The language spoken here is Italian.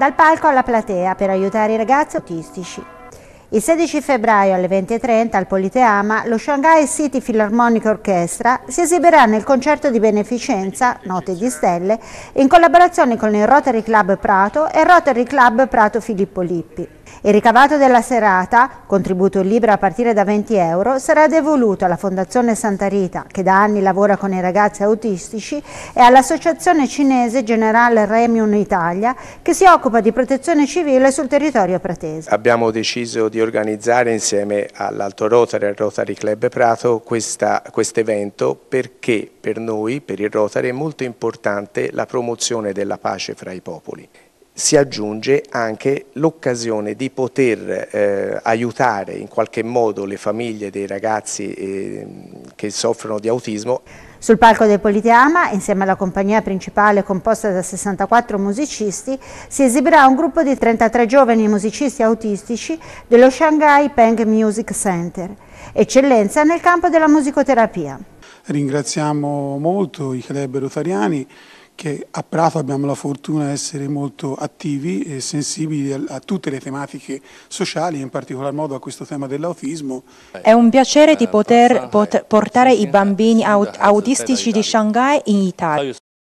Dal palco alla platea per aiutare i ragazzi autistici. Il 16 febbraio alle 20.30 al Politeama lo Shanghai City Philharmonic Orchestra si esibirà nel concerto di beneficenza Note di Stelle in collaborazione con il Rotary Club Prato e il Rotary Club Prato Filippo Lippi. Il ricavato della serata, contributo in libro a partire da 20 euro, sarà devoluto alla Fondazione Santa Rita, che da anni lavora con i ragazzi autistici, e all'Associazione Cinese General Remium Italia, che si occupa di protezione civile sul territorio pratese. Abbiamo deciso di organizzare insieme all'Alto Rotary e al Rotary Club Prato questo evento perché per noi, per il Rotary, è molto importante la promozione della pace fra i popoli si aggiunge anche l'occasione di poter eh, aiutare in qualche modo le famiglie dei ragazzi eh, che soffrono di autismo. Sul palco del Politeama, insieme alla compagnia principale composta da 64 musicisti, si esibirà un gruppo di 33 giovani musicisti autistici dello Shanghai Peng Music Center, eccellenza nel campo della musicoterapia. Ringraziamo molto i club rotariani che a Prato abbiamo la fortuna di essere molto attivi e sensibili a, tutte le tematiche sociali, in particolar modo a questo tema dell'autismo. È un piacere di eh, poter pot portare i bambini aut autistici di Shanghai in Italia.